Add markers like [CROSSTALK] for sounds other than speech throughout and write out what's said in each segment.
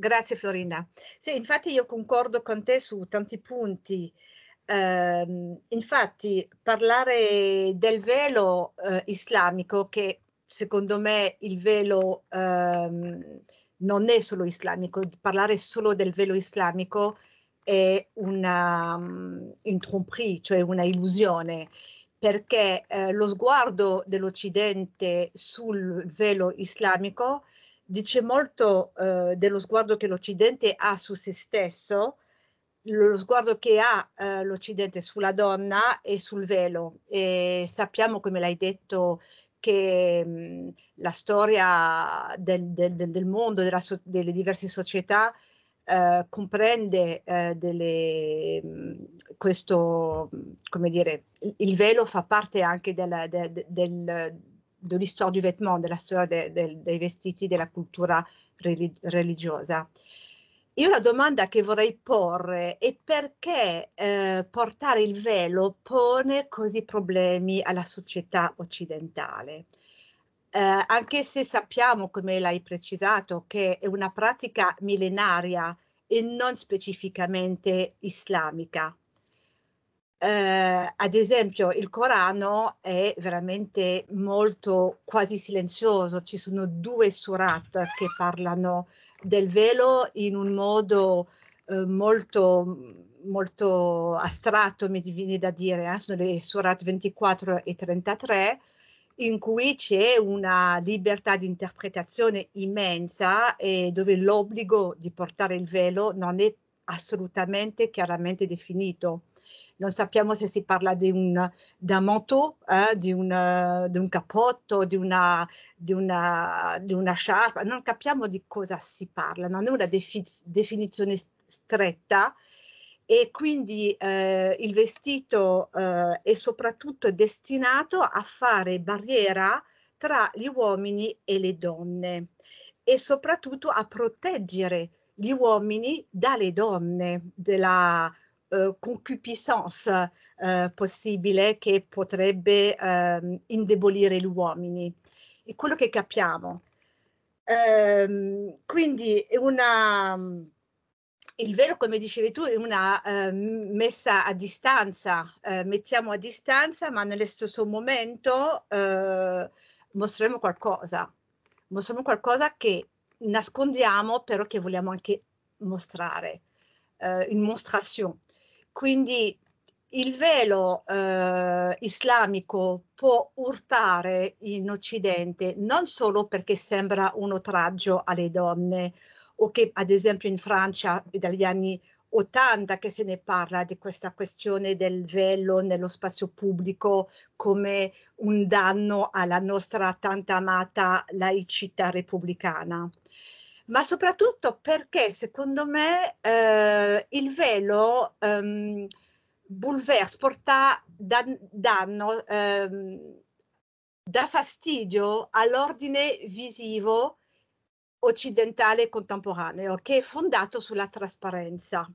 Grazie Florina. Sì, infatti io concordo con te su tanti punti. Eh, infatti parlare del velo eh, islamico, che secondo me il velo eh, non è solo islamico, parlare solo del velo islamico è una um, mm, tromperie, cioè una illusione, perché eh, lo sguardo dell'Occidente sul velo islamico eh, dice molto eh, dello sguardo che l'Occidente ha su se stesso, lo sguardo che ha eh, l'Occidente sulla donna e sul velo. E sappiamo, come l'hai detto, che mh, mm, la storia del, del, del mondo, so, delle diverse società, eh, comprende eh, delle, mh, mm, questo, mm, come dire, il, il, velo fa parte anche della, de, de, del de l'histoire du vêtement, della storia de, de, dei vestiti, della cultura religiosa. Io la domanda che vorrei porre è perché eh, portare il velo pone così problemi alla società occidentale. Eh, anche se sappiamo, come l'hai precisato, che è una pratica millenaria e non specificamente islamica, eh, ad esempio, il Corano è veramente molto quasi silenzioso, ci sono due surat che parlano del velo in un modo eh, molto, molto astratto, mi viene da dire, eh? sono le surat 24 e 33 in cui c'è una libertà di interpretazione immensa e dove l'obbligo di portare il velo non è assolutamente chiaramente definito non sappiamo se si parla di un, di manteau, eh, di, un, di, un, capotto, di una, di, una, di una sciarpa, non capiamo di cosa si parla, non è una defi- definizione stretta e quindi eh, il vestito eh, è soprattutto destinato a fare barriera tra gli uomini e le donne e soprattutto a proteggere gli uomini dalle donne, della eh, concupiscenza eh, possibile che potrebbe eh, indebolire gli uomini. È quello che capiamo. Ehm, quindi una, il vero, come dicevi tu, è una ehm, messa a distanza, eh, mettiamo a distanza, ma nello stesso momento eh, mostriamo qualcosa, mostriamo qualcosa che nascondiamo, però che vogliamo anche mostrare, eh, une monstration. Quindi il velo eh, islamico può urtare in Occidente non solo perché sembra un oltraggio alle donne o che ad esempio in Francia dagli anni 80 che se ne parla di questa questione del velo nello spazio pubblico come un danno alla nostra tanto amata laicità repubblicana ma soprattutto perché secondo me eh, il velo ehm, bulversa, porta dan- danno, ehm, dà fastidio all'ordine visivo occidentale contemporaneo che è fondato sulla trasparenza.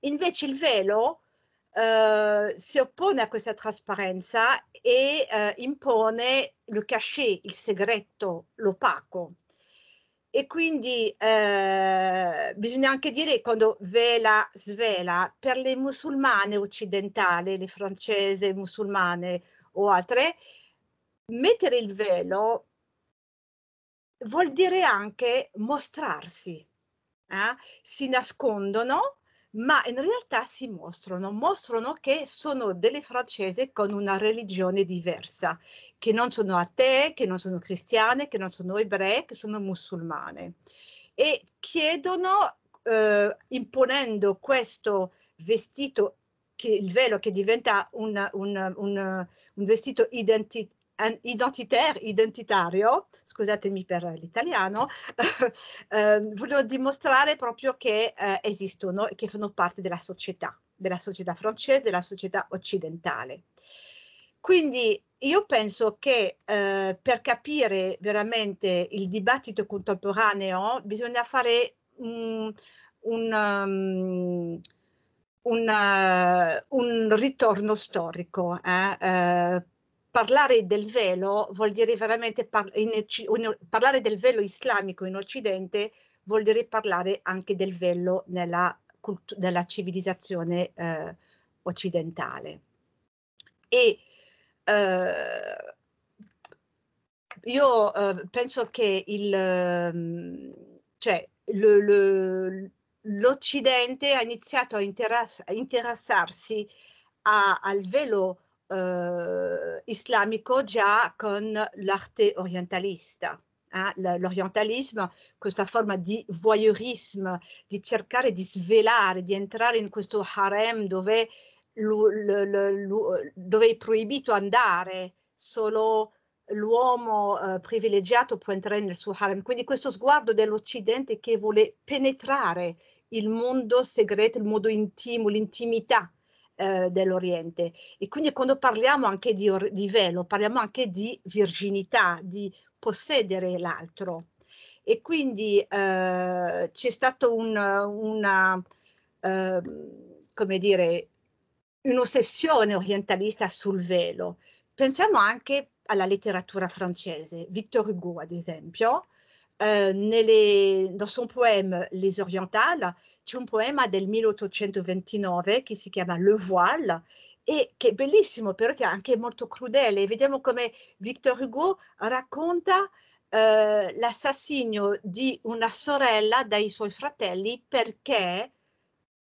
Invece il velo eh, si oppone a questa trasparenza e eh, impone il cachet, il segreto, l'opaco. E quindi eh, bisogna anche dire quando vela svela, per le musulmane occidentali, le francese musulmane o altre, mettere il velo vuol dire anche mostrarsi. Eh? Si nascondono ma in realtà si mostrano, mostrano che sono delle francese con una religione diversa, che non sono atee, che non sono cristiane, che non sono ebree, che sono musulmane. E chiedono, eh, imponendo questo vestito, che, il velo che diventa una, una, una, un vestito identi- identitaire, identitario, scusatemi per l'italiano, [LAUGHS] eh, volevo dimostrare proprio che eh, esistono e che fanno parte della società, della società francese, della società occidentale. Quindi io penso che eh, per capire veramente il dibattito contemporaneo bisogna fare um, un, um, un, eh, un ritorno storico. Eh? eh parlare del velo vuol dire veramente par- in, in, parlare del velo islamico in Occidente vuol dire parlare anche del velo nella, cultu- nella civilizzazione eh, occidentale. E eh, io eh, penso che il, mm, cioè, le, le, l'Occidente ha iniziato a, interas- a interessarsi a, al velo eh, islamico già con l'arte orientalista. Eh? L'orientalismo, questa forma di voyeurismo, di cercare di svelare, di entrare in questo harem dove, dove è proibito andare solo l'uomo eh, privilegiato può entrare nel suo harem. Quindi questo sguardo dell'Occidente che vuole penetrare il mondo segreto, il mondo intimo, l'intimità eh, dell'Oriente. E quindi quando parliamo anche di, di velo, parliamo anche di virginità, di possedere l'altro. E quindi eh, c'è stato un, una, eh, come dire, un'ossessione orientalista sul velo. Pensiamo anche alla letteratura francese, Victor Hugo ad esempio, eh, nelle, nel suo poema Les Orientales c'è un poema del 1829 che si chiama Le Voile e che è bellissimo però che è anche molto crudele. Vediamo come Victor Hugo racconta eh, l'assassinio di una sorella dai suoi fratelli perché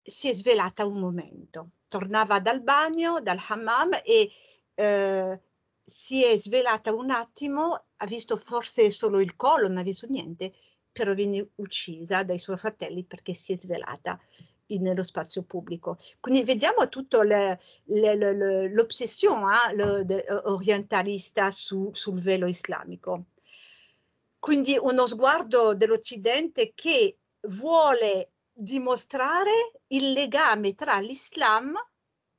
si è svelata un momento. Tornava dal bagno, dal hammam e eh, si è svelata un attimo, ha visto forse solo il collo, non ha visto niente, però viene uccisa dai suoi fratelli perché si è svelata in, nello spazio pubblico. Quindi vediamo tutto l'ossessione eh, orientalista su, sul velo islamico. Quindi uno sguardo dell'Occidente che vuole dimostrare il legame tra l'Islam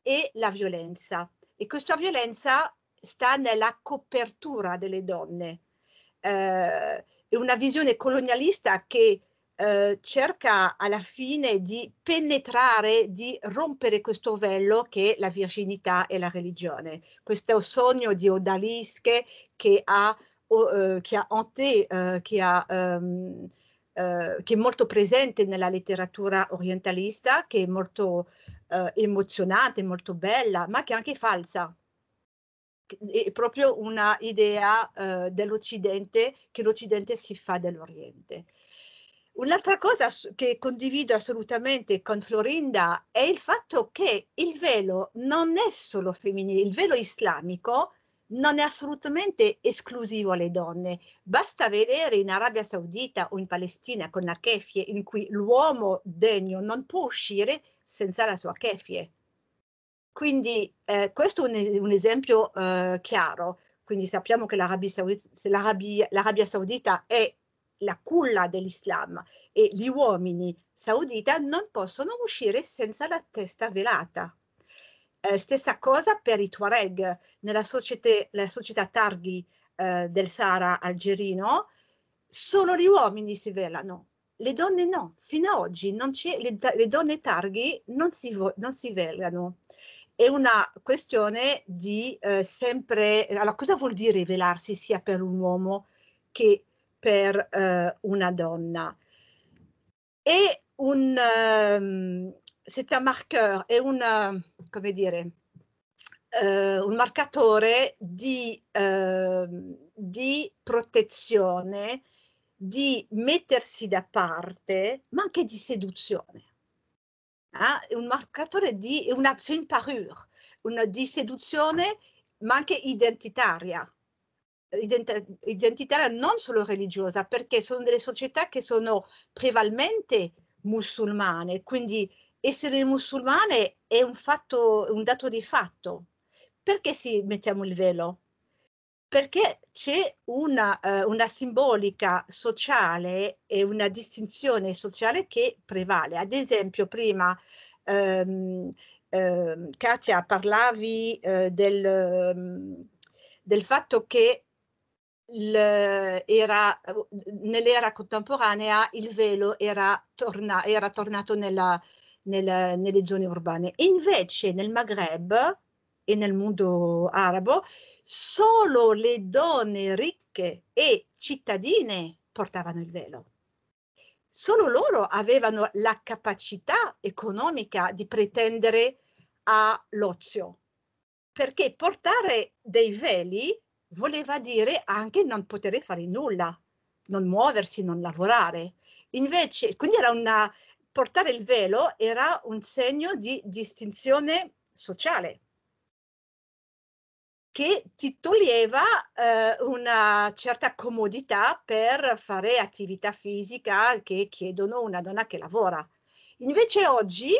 e la violenza. E questa violenza sta nella copertura delle donne. Eh, è una visione colonialista che eh, cerca alla fine di penetrare, di rompere questo vello che è la virginità e la religione. Questo sogno di odalische che ha, o, eh, che ha ante, eh, che, ha, um, che è molto presente nella letteratura orientalista, che è molto eh, emozionante, molto bella, ma che è anche falsa, è proprio una idea eh, dell'Occidente che l'Occidente si fa dell'Oriente. Un'altra cosa che condivido assolutamente con Florinda è il fatto che il velo non è solo femminile, il velo islamico non è assolutamente esclusivo alle donne. Basta vedere in Arabia Saudita o in Palestina con la kefie in cui l'uomo degno non può uscire senza la sua kefie. Quindi eh, questo è un, un esempio eh, chiaro. Quindi sappiamo che l'Arabia Saudita, l'Arabia, l'Arabia Saudita è la culla dell'Islam e gli uomini saudita non possono uscire senza la testa velata. Eh, stessa cosa per i Tuareg. Nella società, società Targhi eh, del Sahara algerino, solo gli uomini si velano, le donne no, fino ad oggi le, le, donne targhi non si, vo- non si velano è una questione di eh, sempre... Allora, cosa vuol dire rivelarsi sia per un uomo che per eh, una donna? È un... Um, c'est un marqueur, è un... come dire... Uh, un marcatore di, uh, di, protezione, di mettersi da parte, ma anche di seduzione eh, è un marcatore di una parure, una di seduzione ma anche identitaria. Ident- identitaria non solo religiosa, perché sono delle società che sono prevalmente musulmane, quindi essere musulmane è un, fatto, un dato di fatto. Perché si mettiamo il velo? perché c'è una, eh, una, simbolica sociale e una distinzione sociale che prevale. Ad esempio, prima ehm, ehm, Katia parlavi eh, del, ehm, del, fatto che nell'era contemporanea il velo era, torna, era tornato nella, nella, nelle zone urbane. Invece nel Maghreb e nel mondo arabo, solo le donne ricche e cittadine portavano il velo. Solo loro avevano la capacità economica di pretendere all'ozio, perché portare dei veli voleva dire anche non poter fare nulla, non muoversi, non lavorare. Invece, quindi era una, portare il velo era un segno di distinzione sociale che ti toglieva eh, una certa comodità per fare attività fisica che chiedono una donna che lavora. Invece oggi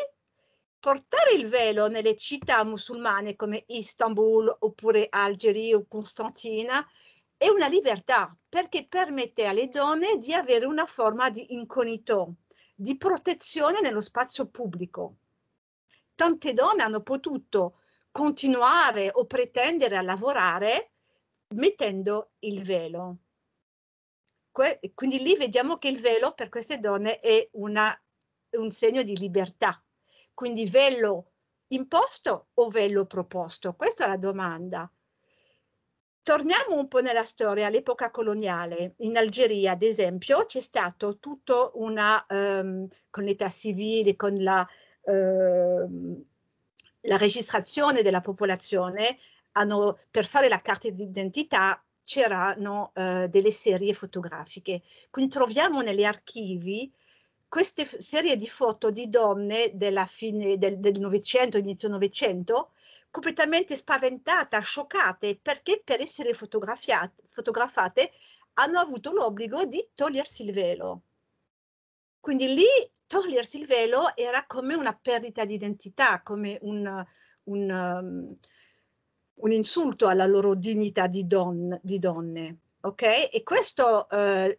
portare il velo nelle città musulmane come Istanbul oppure Algeri o Costantina è una libertà perché permette alle donne di avere una forma di incognito, di protezione nello spazio pubblico. Tante donne hanno potuto continuare o pretendere a lavorare mettendo il velo. Que- quindi lì vediamo che il velo per queste donne è una, un segno di libertà. Quindi velo imposto o velo proposto? Questa è la domanda. Torniamo un po' nella storia, all'epoca coloniale. In Algeria, ad esempio, c'è stato tutto una, um, con l'età civile, con la, ehm, la registrazione della popolazione, hanno, per fare la carta d'identità c'erano eh, delle serie fotografiche. Quindi troviamo negli archivi queste f- serie di foto di donne della fine del, del Novecento, inizio Novecento, completamente spaventate, scioccate, perché per essere fotografiate hanno avuto l'obbligo di togliersi il velo. Quindi lì togliersi il velo era come una perdita di identità, come un, un, um, un insulto alla loro dignità di, don, di donne. Okay? E questo eh,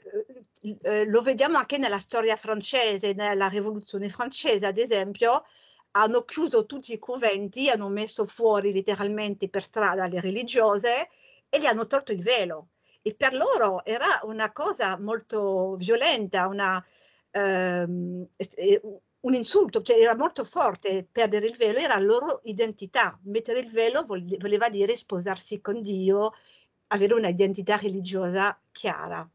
eh, lo vediamo anche nella storia francese, nella rivoluzione francese, ad esempio, hanno chiuso tutti i conventi, hanno messo fuori letteralmente per strada le religiose e gli hanno tolto il velo. E per loro era una cosa molto violenta, una, ehm, un insulto, cioè era molto forte, perdere il velo era la loro identità, mettere il velo voleva dire sposarsi con Dio, avere un'identità religiosa chiara.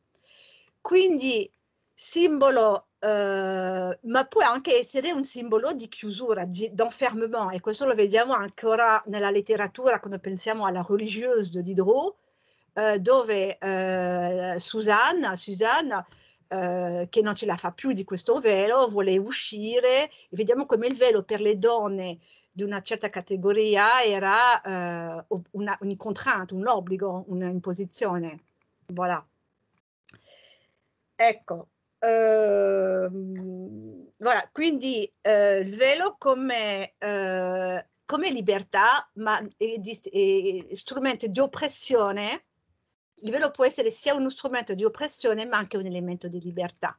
Quindi simbolo, eh, ma può anche essere un simbolo di chiusura, di, d'enfermement, e questo ecco, lo vediamo ancora nella letteratura quando pensiamo alla religieuse di Diderot, eh, dove eh, Susanna, Susanna eh, che non ce la fa più di questo velo, vuole uscire e vediamo come il velo per le donne di una certa categoria era eh, una, un contratto, un obbligo, un'imposizione. Voilà. Ecco, ehm, voilà. quindi eh, il velo come, eh, come libertà, ma è, è strumento di oppressione il velo può essere sia uno strumento di oppressione ma anche un elemento di libertà.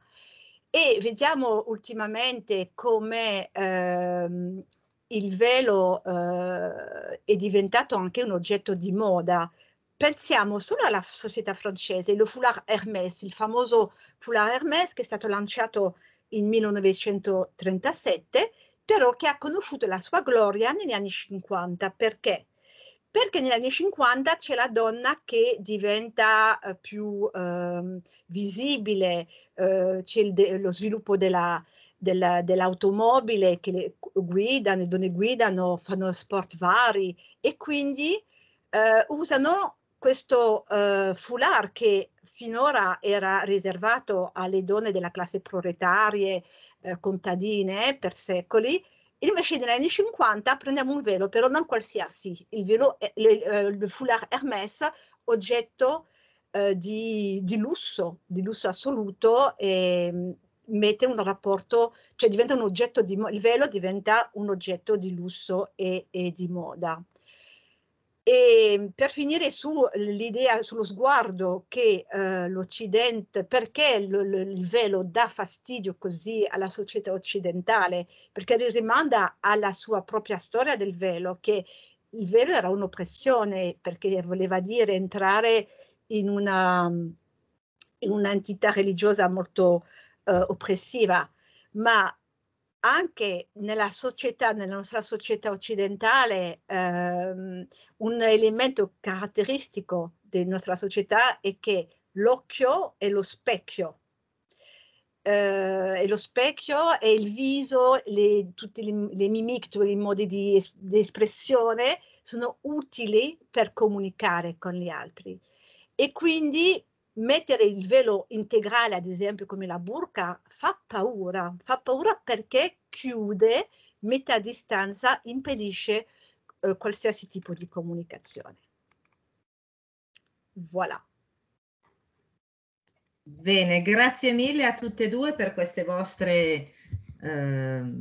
E vediamo ultimamente come ehm, il velo eh, è diventato anche un oggetto di moda. Pensiamo solo alla società francese, il foulard Hermès, il famoso foulard Hermès che è stato lanciato in 1937, però che ha conosciuto la sua gloria negli anni 50 perché perché negli anni 50 c'è la donna che diventa eh, più eh, visibile, eh, c'è de- lo sviluppo della, della, dell'automobile che le guidano, le donne guidano, fanno sport vari e quindi eh, usano questo eh, foulard che finora era riservato alle donne della classe proletarie contadine per secoli Invece negli anni 50 prendiamo un velo, però non qualsiasi, il velo, il, eh, il foulard Hermès, oggetto eh, di, di, lusso, di lusso assoluto, e mm, mette un rapporto, cioè diventa un oggetto di, il velo diventa un oggetto di lusso e, e di moda. E ehm, per finire sull'idea, sullo sguardo che eh, l'Occidente, perché l- l- il velo dà fastidio così alla società occidentale, perché rimanda alla sua propria storia del velo, che il velo era un'oppressione, perché voleva dire entrare in, una, in un'entità religiosa molto eh, oppressiva, ma anche nella società, nella nostra società occidentale, ehm, un elemento caratteristico della nostra società è che l'occhio è lo specchio. Eh, è lo specchio è il viso, le, tutte le, le mimiche, tutti i modi di, es, di, espressione sono utili per comunicare con gli altri. E quindi mettere il velo integrale, ad esempio come la burca, fa paura, fa paura perché chiude, mette a distanza, impedisce eh, qualsiasi tipo di comunicazione. Voilà. Bene, grazie mille a tutte e due per queste vostre eh,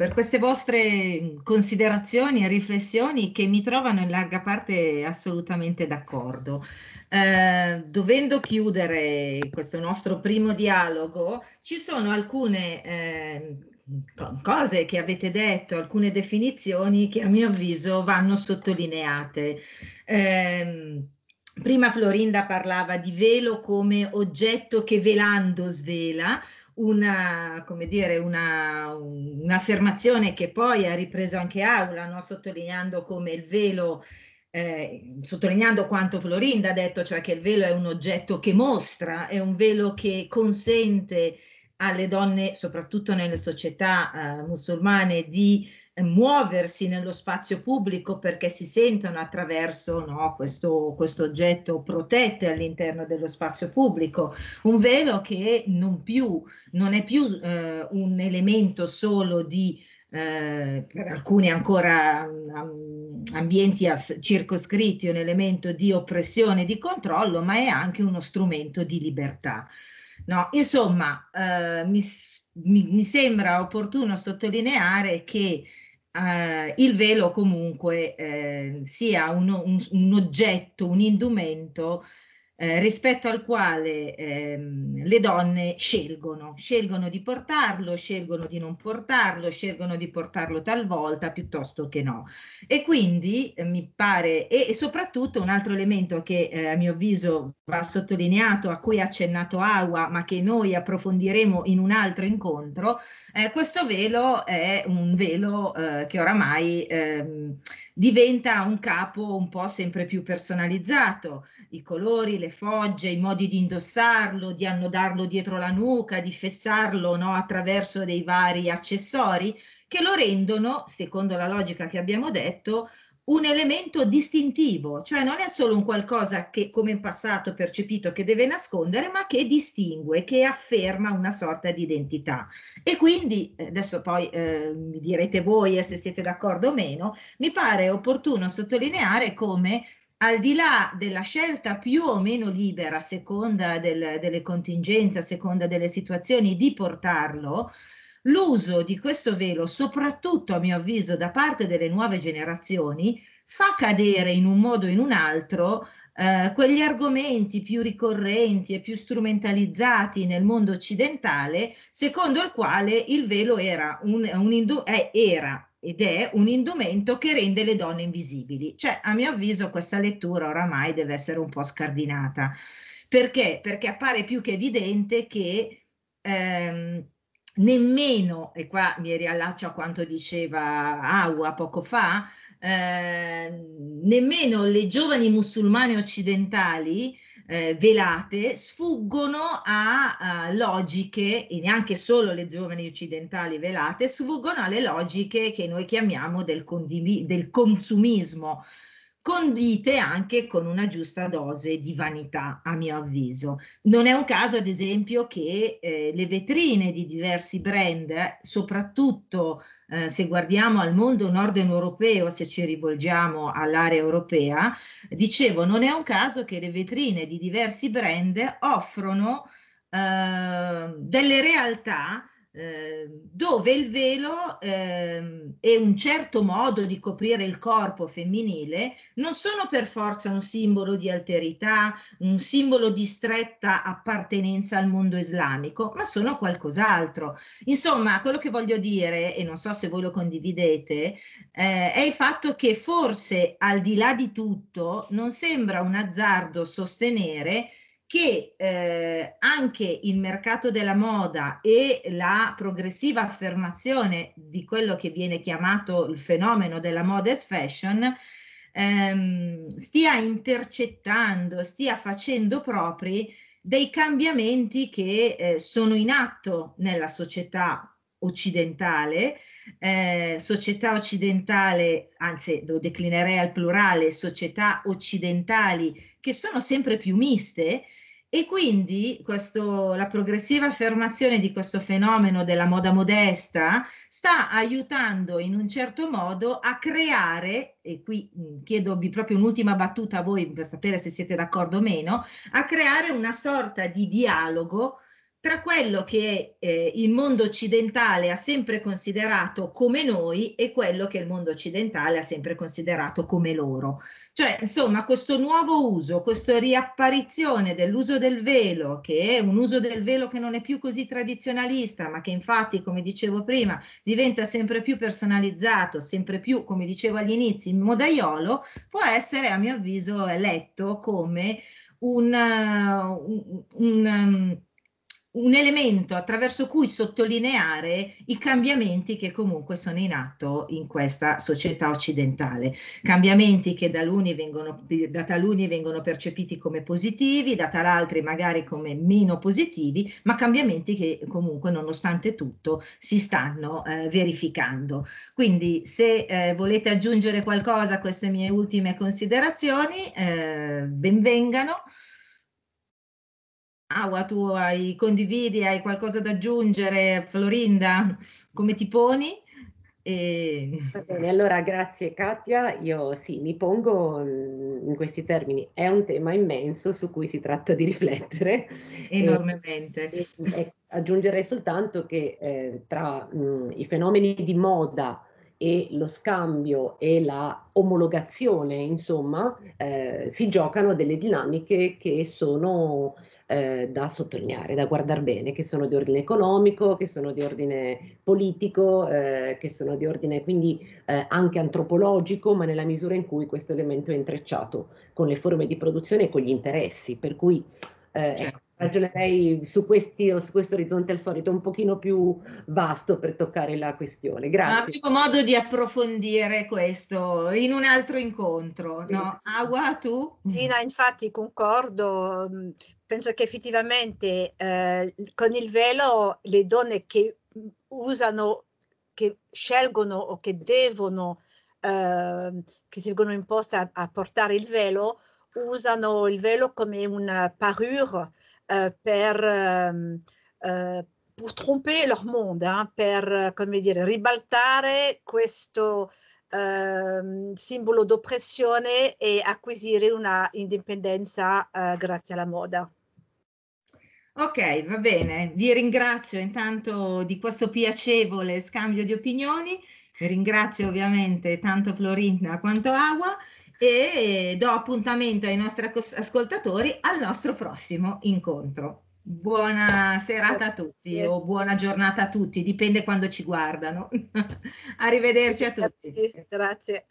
per queste vostre considerazioni e riflessioni che mi trovano in larga parte assolutamente d'accordo. Eh, dovendo chiudere questo nostro primo dialogo, ci sono alcune eh, cose che avete detto, alcune definizioni che a mio avviso vanno sottolineate. Eh, prima Florinda parlava di velo come oggetto che velando svela, una, come dire, una, un'affermazione che poi ha ripreso anche Aula, no? sottolineando come il velo, eh, sottolineando quanto Florinda ha detto, cioè che il velo è un oggetto che mostra, è un velo che consente alle donne, soprattutto nelle società eh, musulmane, di eh, muoversi nello spazio pubblico perché si sentono attraverso no, questo, questo, oggetto protette all'interno dello spazio pubblico, un velo che non, più, non è più eh, un elemento solo di eh, per alcuni ancora um, ambienti as- circoscritti un elemento di oppressione e di controllo, ma è anche uno strumento di libertà. No, insomma, eh, mi mi, sembra opportuno sottolineare che eh, il velo comunque eh, sia un, un, un, oggetto, un indumento eh, rispetto al quale ehm, le donne scelgono, scelgono di portarlo, scelgono di non portarlo, scelgono di portarlo talvolta piuttosto che no. E quindi eh, mi pare, e, e, soprattutto un altro elemento che eh, a mio avviso va sottolineato, a cui ha accennato Awa, ma che noi approfondiremo in un altro incontro, eh, questo velo è un velo eh, che oramai... Ehm, diventa un capo un po' sempre più personalizzato. I colori, le fogge, i modi di indossarlo, di annodarlo dietro la nuca, di fessarlo no, attraverso dei vari accessori che lo rendono, secondo la logica che abbiamo detto, un elemento distintivo, cioè non è solo un qualcosa che come in passato percepito che deve nascondere, ma che distingue, che afferma una sorta di identità. E quindi, eh, adesso poi eh, mi direte voi eh, se siete d'accordo o meno, mi pare opportuno sottolineare come al di là della scelta più o meno libera a seconda del, delle contingenze, a seconda delle situazioni di portarlo, L'uso di questo velo, soprattutto a mio avviso da parte delle nuove generazioni, fa cadere in un modo o in un altro eh, quegli argomenti più ricorrenti e più strumentalizzati nel mondo occidentale, secondo il quale il velo era, un, un indu- eh, era ed è un indumento che rende le donne invisibili. Cioè, a mio avviso, questa lettura oramai deve essere un po' scardinata. Perché? Perché appare più che evidente che ehm, nemmeno, e qua mi riallaccio a quanto diceva Awa poco fa, eh, nemmeno le giovani musulmane occidentali eh, velate sfuggono a, a, logiche, e neanche solo le giovani occidentali velate, sfuggono alle logiche che noi chiamiamo del, condiv- del consumismo condite anche con una giusta dose di vanità, a mio avviso. Non è un caso, ad esempio, che eh, le vetrine di diversi brand, eh, soprattutto eh, se guardiamo al mondo nord europeo, se ci rivolgiamo all'area europea, dicevo, non è un caso che le vetrine di diversi brand offrono eh, delle realtà Ehm, dove il velo ehm, e un certo modo di coprire il corpo femminile non sono per forza un simbolo di alterità, un simbolo di stretta appartenenza al mondo islamico, ma sono qualcos'altro. Insomma, quello che voglio dire, e non so se voi lo condividete, eh, è il fatto che forse al di là di tutto non sembra un azzardo sostenere che eh, anche il mercato della moda e la progressiva affermazione di quello che viene chiamato il fenomeno della modest fashion ehm, stia intercettando, stia facendo propri dei cambiamenti che eh, sono in atto nella società occidentale, eh, società occidentale, anzi lo declinerei al plurale, società occidentali che sono sempre più miste e quindi questo, la progressiva affermazione di questo fenomeno della moda modesta sta aiutando in un certo modo a creare, e qui mm, chiedo proprio un'ultima battuta a voi per sapere se siete d'accordo o meno, a creare una sorta di dialogo tra quello che eh, il mondo occidentale ha sempre considerato come noi e quello che il mondo occidentale ha sempre considerato come loro. Cioè, insomma, questo nuovo uso, questa riapparizione dell'uso del velo, che è un uso del velo che non è più così tradizionalista, ma che infatti, come dicevo prima, diventa sempre più personalizzato, sempre più, come dicevo agli inizi, in modaiolo, può essere, a mio avviso, letto come un, un, un um, un elemento attraverso cui sottolineare i cambiamenti che comunque sono in atto in questa società occidentale, cambiamenti che da, vengono, da taluni vengono percepiti come positivi, da talaltri magari come meno positivi, ma cambiamenti che comunque nonostante tutto si stanno eh, verificando. Quindi se eh, volete aggiungere qualcosa a queste mie ultime considerazioni, eh, benvengano. Awa, tu hai, condividi, hai qualcosa da aggiungere? Florinda, come ti poni? E... Va bene, allora grazie Katia, io sì, mi pongo in questi termini, è un tema immenso su cui si tratta di riflettere. Enormemente. E, e aggiungerei soltanto che eh, tra mh, mm, i fenomeni di moda, e lo scambio e la omologazione, insomma, eh, si giocano delle dinamiche che sono eh, da sottolineare, da guardare bene, che sono di ordine economico, che sono di ordine politico, eh, che sono di ordine quindi eh, anche antropologico, ma nella misura in cui questo elemento è intrecciato con le forme di produzione e con gli interessi, per cui eh, ecco, certo. ragionerei su, questi, su questo orizzonte al solito un pochino più vasto per toccare la questione. Grazie. Avremo modo di approfondire questo in un altro incontro, no? Agua, tu? Sì, no, infatti concordo, penso che effettivamente eh, con il velo le donne che usano, che scelgono o che devono, eh, che si vengono imposte a, a, portare il velo, usano il velo come una parure eh, per, ehm, eh, per trompare leur mondo, hein, per come dire, ribaltare questo ehm, simbolo d'oppressione e acquisire una indipendenza eh, grazie alla moda. Ok, va bene, vi ringrazio intanto di questo piacevole scambio di opinioni, ringrazio ovviamente tanto Florinda quanto Agua e do appuntamento ai nostri ascoltatori al nostro prossimo incontro. Buona serata a tutti o buona giornata a tutti, dipende quando ci guardano. [LAUGHS] Arrivederci a tutti. Grazie. grazie.